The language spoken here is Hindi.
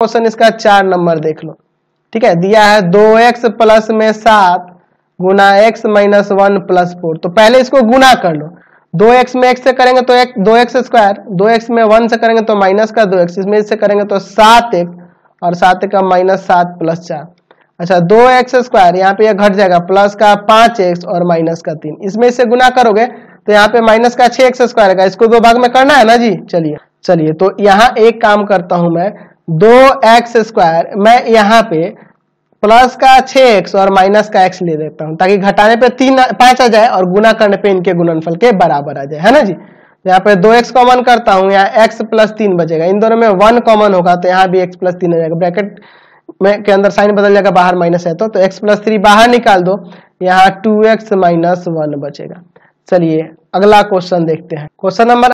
क्वेश्चन इसका चार नंबर देख लो ठीक है दिया है दो एक्स प्लस में सात गुना X minus one plus four तो पहले इसको गुना कर लो दो एक्स में एक्स से करेंगे तो एक दो एक्स स्क्वायर दो एक्स में वन से करेंगे तो माइनस का दो एक्स इसमें इससे करेंगे तो सात एक और सात का माइनस सात प्लस चार अच्छा दो एक्स स्क्वायर यहाँ पे यह घट जाएगा प्लस का पांच एक्स और माइनस का तीन इसमें इससे गुना करोगे तो यहाँ पे माइनस का छह एक्स स्क्वायर का इसको दो भाग में करना है ना जी चलिए चलिए तो यहाँ एक काम करता हूं मैं दो एक्स स्क्वायर मैं यहाँ पे प्लस का छह एक्स और माइनस का एक्स ले देता हूं ताकि घटाने पे तीन पांच आ जाए और गुना करने पे इनके गुणनफल के बराबर आ जाए है ना जी तो यहाँ पे दो एक्स कॉमन करता हूँ यहाँ एक्स प्लस तीन बचेगा इन दोनों में वन कॉमन होगा तो यहाँ भी एक्स प्लस तीन आ जाएगा ब्रैकेट में के अंदर साइन बदल जाएगा बाहर माइनस है तो, तो एक्स प्लस थ्री बाहर निकाल दो यहाँ टू एक्स माइनस वन बचेगा चलिए अगला क्वेश्चन देखते हैं क्वेश्चन नंबर